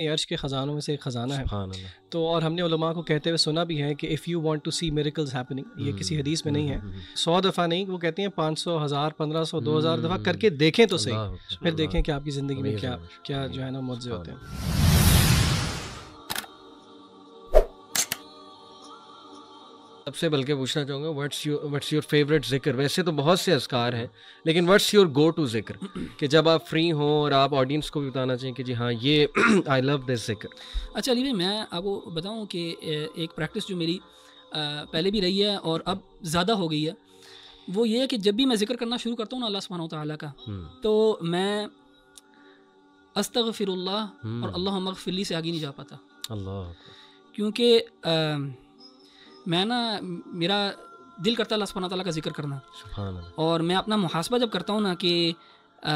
अर्श के ख़जानों में से एक ख़जाना है तो और हमने उलमा को कहते हुए सुना भी है कि if you want to see miracles happening ये हम्म, किसी हदीस में नहीं है हम्म, हम्म, सौ दफ़ा नहीं वो कहते हैं पाँच सौ हज़ार पंद्रह सौ दो हज़ार दफ़ा करके देखें तो सही फिर देखें कि आपकी ज़िंदगी में क्या क्या जो है ना मुआवजे होते हैं सबसे बल्कि पूछना चाहूँगा what's your what's your favourite जिक्र वैसे तो बहुत से असकार हैं लेकिन व्हाट्स योर गो टू जिक्र कि जब आप फ्री हों और आप ऑडियंस को भी बताना चाहिए कि जी हाँ ये आई लव दिस जिक्र अच्छा अली भाई मैं आपको बताऊँ कि एक प्रैक्टिस जो मेरी पहले भी रही है और अब ज़्यादा हो गई है वो ये है कि जब भी मैं जिक्र करना शुरू करता हूँ ना अल्लाह सुबहाना तला का हम्म। तो मैं अस्तग फिर हम्म। और अल्लाह मगफिली से आगे नहीं जा पाता अल्लाह क्योंकि मैं ना मेरा दिल करता है अल्लाह सुबहाना का जिक्र करना और मैं अपना मुहासबा जब करता हूँ ना कि आ,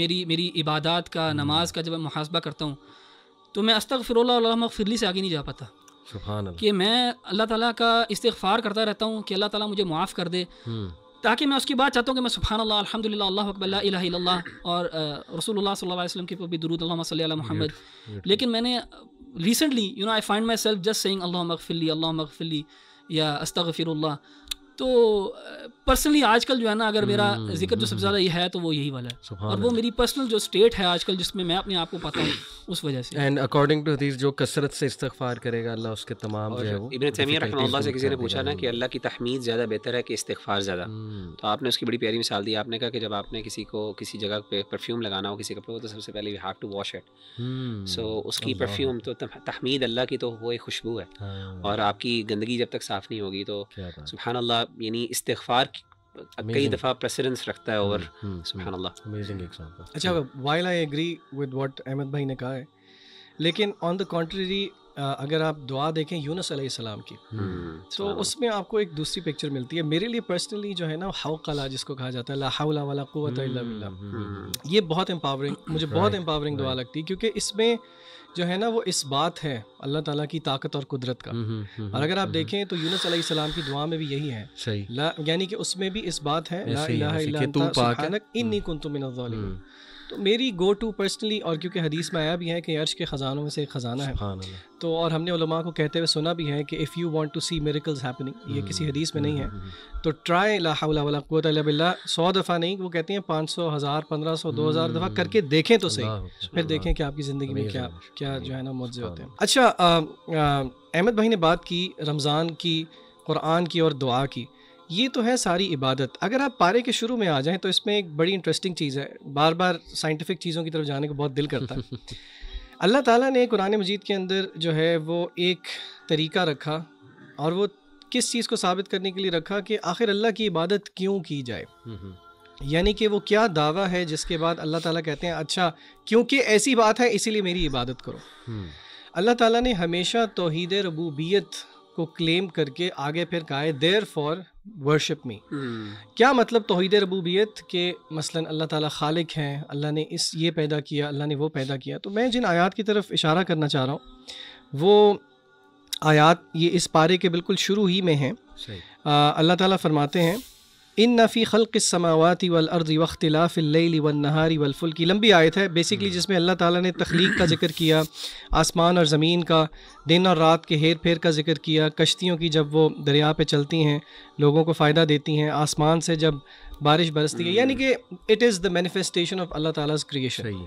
मेरी मेरी इबादत का हम्म। नमाज का जब मुहासबा करता हूँ तो मैं अस्तक फिरली से आगे नहीं जा पाता कि मैं अल्लाह ताला का इस्तफ़ार करता रहता हूँ कि अल्लाह ताला मुझे माफ़ कर दे हम्म। ताकि मैं उसकी बात चाहता हूँ कि मैं सुबहान अल्लाह अलहमदिल्ला अल्लाह अकबल्ला और रसूलुल्लाह सल्लल्लाहु अलैहि वसल्लम के ऊपर भी दरूद अल्लाह सल मोहम्मद लेकिन मैंने recently you know I find myself just saying Allah मकफिली अल्लाह मकफिली या अस्तफ़िर तो पर्सनली आजकल जो है ना अगर मेरा हम्म, जिक्र जो सबसे हम्म, ज़्यादा हम्म। ये है तो वो यही वाला है और वो मेरी पर्सनल जो स्टेट है आजकल जिसमें मैं अपने आप को पाता हूँ उस वजह से एंड अकॉर्डिंग टू हदीस जो कसरत से इस्तगफार करेगा अल्लाह उसके तमाम जो है वो इब्न तैमिया रहमतुल्लाह से किसी ने पूछा ना कि अल्लाह की तहमीद ज़्यादा बेहतर है कि इस्तगफार ज़्यादा तो आपने उसकी बड़ी प्यारी मिसाल दी आपने कहा कि जब आपने किसी को किसी जगह पे परफ्यूम लगाना हो किसी कपड़े को तो सबसे पहले you have to wash it so उसकी परफ्यूम तो तहमीद अल्लाह की तो वो एक खुशबू है हाँ। और आपकी गंदगी जब तक साफ़ नहीं होगी तो सुबहान अल्लाह यानी इस्तफार कई दफ़ा प्रेसिडेंस रखता है और हम्म, हम्म, अच्छा while I agree with what Ahmed भाई ने कहा है लेकिन ऑन द कॉन्ट्रेरी अगर आप दुआ देखें यूनस सलाम की हम्म, तो उसमें आपको एक दूसरी पिक्चर मिलती है मेरे लिए पर्सनली जो है ना हाउ कला जिसको कहा जाता है ला वाला कुत हम्म, हम्म। ये बहुत एम्पावरिंग मुझे बहुत एम्पावरिंग दुआ लगती है क्योंकि इसमें जो है ना वो इस बात है अल्लाह ताला की ताकत और कुदरत का और अगर आप देखें तो यूनस सलाम की दुआ में भी यही है यानी कि उसमें भी इस बात है ला इलाहा इल्ला अंता सुब्हानक इन्नी कुंतु मिनज़ तो मेरी गो टू पर्सनली और क्योंकि हदीस में आया भी है कि अर्श के ख़जानों में से एक ख़जाना है तो और हमने उलमा को कहते हुए सुना भी है कि if you want to see miracles happening ये हम्म, किसी हदीस में नहीं है हम्म, हम्म, तो ट्राई लाला सौ दफ़ा नहीं वो कहते हैं पाँच सौ हज़ार पंद्रह सौ दो हज़ार दफ़ा करके देखें तो सही अच्छा, फिर देखें कि आपकी ज़िंदगी में क्या क्या जो है ना मुआवजे होते हैं अच्छा अहमद भाई ने बात की रमज़ान की कुरान की और दुआ की ये तो है सारी इबादत अगर आप पारे के शुरू में आ जाएं तो इसमें एक बड़ी इंटरेस्टिंग चीज़ है बार बार साइंटिफिक चीज़ों की तरफ जाने को बहुत दिल करता है अल्लाह ताला ने कुरान मजीद के अंदर जो है वो एक तरीका रखा और वो किस चीज़ को साबित करने के लिए रखा कि आखिर अल्लाह की इबादत क्यों की जाए हम्म, हम्म। यानी कि वो क्या दावा है जिसके बाद अल्लाह ताला कहते हैं अच्छा क्योंकि ऐसी बात है इसीलिए मेरी इबादत करो हम्म। अल्लाह ताला ने हमेशा तोहद रबूबियत को क्लेम करके आगे फिर कहा देर फॉर वर्शिप में hmm. क्या मतलब तोहद रबूबियत के मसलन अल्लाह ताला खालिक हैं अल्लाह ने इस ये पैदा किया अल्लाह ने वो पैदा किया तो मैं जिन आयात की तरफ इशारा करना चाह रहा हूँ वो आयात ये इस पारे के बिल्कुल शुरू ही में हैं अल्लाह ताला फरमाते हैं इन नफ़ी खल्क समावती वल अर्द वख्तिलाफ़िल्ल वनहारी वलफुल की लंबी आयत है बेसिकली hmm. जिसमें अल्लाह ताला ने तख्लीक का जिक्र किया आसमान और ज़मीन का दिन और रात के हेर फेर का जिक्र किया कश्तियों की जब वो दरिया पे चलती हैं लोगों को फ़ायदा देती हैं आसमान से जब बारिश बरसती है hmm. यानी कि it is the manifestation of Allah ताली क्रिएशन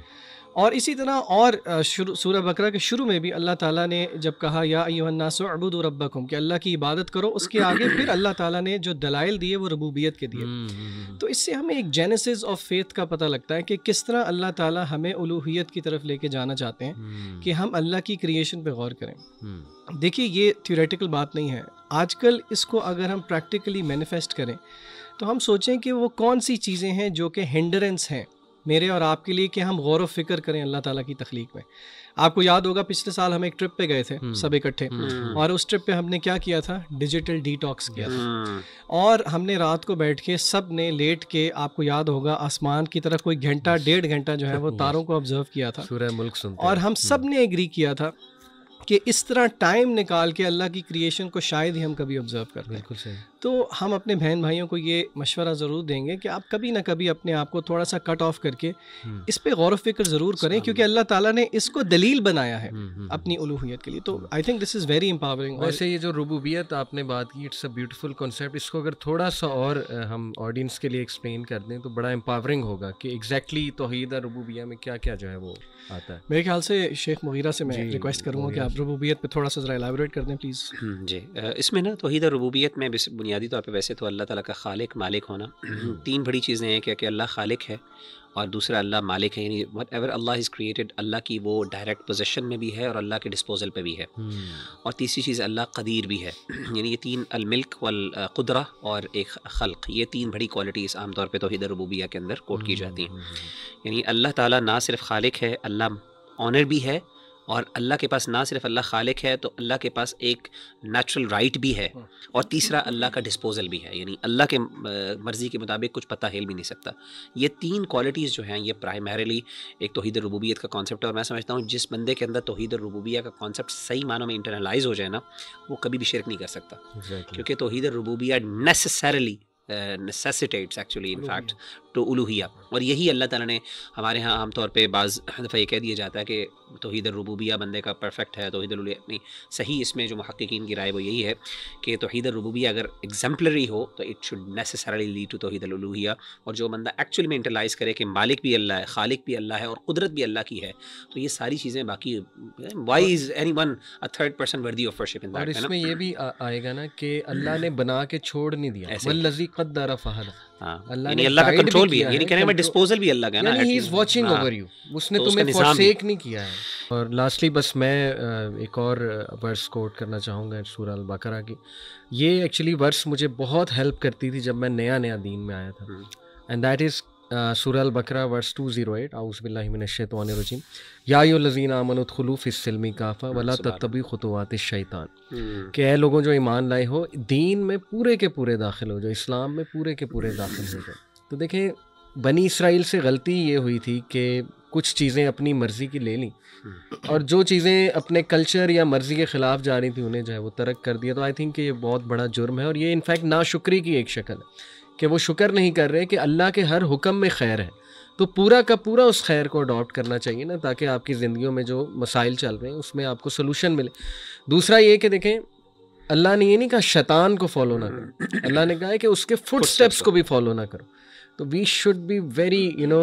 और इसी तरह और सूर्य बकरा के शुरू में भी अल्लाह ताला ने जब कहा या अबूद रबकुम कि अल्लाह की इबादत करो उसके आगे फिर अल्लाह ताला ने जो दलाइल दिए वो रबूबियत के दिए हम्म, हम्म, हम्म। तो इससे हमें एक जेनेसिस ऑफ फेथ का पता लगता है कि किस तरह अल्लाह ताला हमें उलूहियत की तरफ लेके जाना चाहते हैं कि हम अल्लाह की क्रिएशन पर गौर करें देखिए ये थ्योरेटिकल बात नहीं है आजकल इसको अगर हम प्रैक्टिकली मैनिफेस्ट करें तो हम सोचें कि वो कौन सी चीज़ें हैं जो कि हिंडरेंस हैं मेरे और आपके लिए कि हम गौर व फिक्र करें अल्लाह ताला की तख्लीक में आपको याद होगा पिछले साल हम एक ट्रिप पे गए थे हम्म। सब इकट्ठे हम्म। हम्म। और उस ट्रिप पे हमने क्या किया था डिजिटल डिटॉक्स किया था और हमने रात को बैठ के सब ने लेट के आपको याद होगा आसमान की तरफ कोई घंटा डेढ़ घंटा जो है वो तारों को ऑब्जर्व किया था और हम सब ने एग्री किया था कि इस तरह टाइम निकाल के अल्लाह की क्रिएशन को शायद ही हम कभी ऑब्जर्व रहे हैं बिल्कुल तो हम अपने बहन भाइयों को ये मशवरा ज़रूर देंगे कि आप कभी ना कभी अपने आप को थोड़ा सा कट ऑफ करके हम्म। इस पर गौर फिक्र ज़रूर करें क्योंकि अल्लाह ताला ने इसको दलील बनाया है हम्म, हम्म, अपनी उलूहियत के लिए तो I think this is very empowering वैसे ये जो रबूबियत आपने बात की इट्स अ ब्यूटीफुल कॉन्सेप्ट इसको अगर थोड़ा सा और हम ऑडियंस के लिए एक्सप्लेन कर दें तो बड़ा एम्पावरिंग होगा कि एग्जैक्टली तोहद रुबूबिया में क्या क्या जो है वो आता है मेरे ख्याल से शेख मुगीरा से मैं रिक्वेस्ट करूँगा कि आप रबूबियत पे थोड़ा सा ज़रा एलाबोरेट कर दें प्लीज़ हम्म, जी इसमें ना तोहद रबूबियत में बुनियादी तौर पर वैसे तो अल्लाह ताला का खालिक मालिक होना हम्म। तीन बड़ी चीज़ें हैं क्या कि अल्लाह खालिक है और दूसरा अल्लाह मालिक है यानी whatever Allah is created Allah की वो डायरेक्ट पोजिशन में भी है और अल्लाह के डिस्पोजल पे भी है हम्म। और तीसरी चीज़ अल्लाह कदीर भी है यानी ये तीन अलमिल्क वलकुदरा और एक खल्क ये तीन बड़ी क्वालिटीज़ आमतौर पर तोहद रबूबिया के अंदर कोट की जाती हैं यानी अल्लाह ताली ना सिर्फ खालिक है अल्लाह ऑनर भी है और अल्लाह के पास ना सिर्फ अल्लाह खालिक है तो अल्लाह के पास एक नेचुरल राइट भी है हम्म। और तीसरा अल्लाह का डिस्पोजल भी है यानी अल्लाह के मर्ज़ी के मुताबिक कुछ पता हेल भी नहीं सकता ये तीन क्वालिटीज़ जो हैं ये प्राइमरीली एक तोहीद रबूबियत का कॉन्सेप्ट है और मैं समझता हूँ जिस बंदे के अंदर तोहीद रबूबिया का कॉन्सेप्ट सही मानों में इंटरनलाइज हो जाए ना वो कभी भी शिरक नहीं कर सकता exactly. क्योंकि तोहीद रबूबिया necessarily necessitates actually fact to उलूहिया और यही अल्लाह ताला ने हमारे यहाँ आमतौर पे बाज़ दफ़ा ये कह दिया जाता है कि तोहद रबूबिया बंदे का परफेक्ट है तोहद नहीं सही इसमें जो महक्कीन की राय वो यही है कि तोहद रबूबिया अगर एग्जाम्पलरी हो तो it should necessarily lead to तोहद उलूहिया और जो बंदा एक्चुअली में इंटरलाइज करे कि मालिक भी अल्लाह है खालिक भी अल्लाह है और कुदरत भी अल्लाह की है तो ये सारी चीज़ें बाकी why is anyone a third person worthy of worship in इसमें ये भी आएगा ना कि अल्लाह ने बना के छोड़ नहीं दिया और लास्टली बस मैं एक और वर्स कोट करना की ये एक्चुअली वर्स मुझे बहुत हेल्प करती थी जब मैं नया नया दीन में आया था एंड दैट इज़ सुरल बकरा वर्स टू जीरो एट आउज़बिल्लाशतवानरजीम याजीन आमनतखलूफ़िसलमी काफ़ा वला तबी खुतवात शैतान के ए लोगों जो ईमान लाए हो दीन में पूरे के पूरे दाखिल हो जाओ इस्लाम में पूरे के पूरे दाखिल हो जाए तो देखें बनी इसराइल से गलती ये हुई थी कि कुछ चीज़ें अपनी मर्ज़ी की ले ली और जो चीज़ें अपने कल्चर या मर्ज़ी के ख़िलाफ़ जा रही थी उन्हें जो है वो तरक कर दिया तो आई थिंक ये बहुत बड़ा जुर्म है और ये इनफैक्ट नाशुक्री की एक शक्ल है कि वो शुक्र नहीं कर रहे कि अल्लाह के हर हुक्म में खैर है तो पूरा का पूरा उस खैर को अडॉप्ट करना चाहिए ना ताकि आपकी ज़िंदगी में जो मसाइल चल रहे हैं उसमें आपको सोलूशन मिले दूसरा ये कि देखें अल्लाह ने ये नहीं कहा शैतान को फॉलो ना करो अल्लाह ने कहा है कि उसके फुट स्टेप्स को भी फॉलो ना करो तो we should be very you know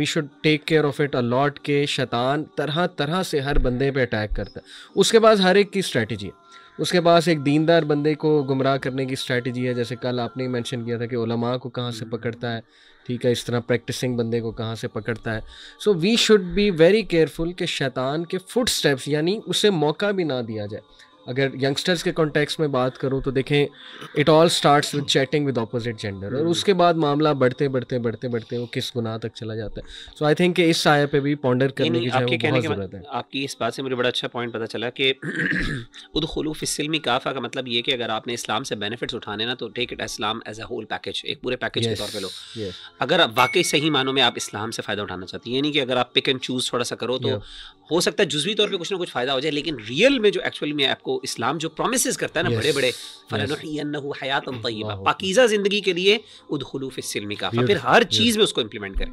we should take care of it a lot के शैतान तरह तरह से हर बंदे पे अटैक करता है उसके बाद हर एक की स्ट्रेटजी है उसके पास एक दीनदार बंदे को गुमराह करने की स्ट्रैटेजी है जैसे कल आपने मेंशन किया था कि ओलमा को कहाँ से पकड़ता है ठीक है इस तरह प्रैक्टिसिंग बंदे को कहाँ से पकड़ता है so we should be very careful कि शैतान के फुट स्टेप्स यानी उसे मौका भी ना दिया जाए अगर यंगस्टर्स के कॉन्टेक्स्ट में बात करूँ तो देखें it all starts with chatting with opposite gender और hmm. उसके बाद मामला बढ़ते बढ़ते बढ़ते बढ़ते वो किस गुना तक चला जाता है सो आई थिंक इस साय पे भी पॉन्डर करने की आपके कहने जरूरत है आपकी इस बात से मुझे बड़ा अच्छा पॉइंट पता चला कि उद उदखलू फिसलमी काफ़ा का मतलब ये कि अगर आपने इस्लाम से बेनिफिट्स उठाने ना तो take it Islam as a whole package एक पूरे पैकेज के तौर पर लो अगर वाकई सही मानों में आप इस्लाम से फ़ायदा उठाना चाहते हैं यानी कि अगर आप पिक एंड चूज़ थोड़ा सा करो तो हो सकता है जुजवी तौर पे कुछ ना कुछ फायदा हो जाए लेकिन रियल में जो एक्चुअली में आपको इस्लाम जो प्रोमिस करता है ना बड़े बड़े फलानयात पाकिजा जिंदगी के लिए उद खलूफ का फिर हर चीज़ में उसको इम्प्लीमेंट करें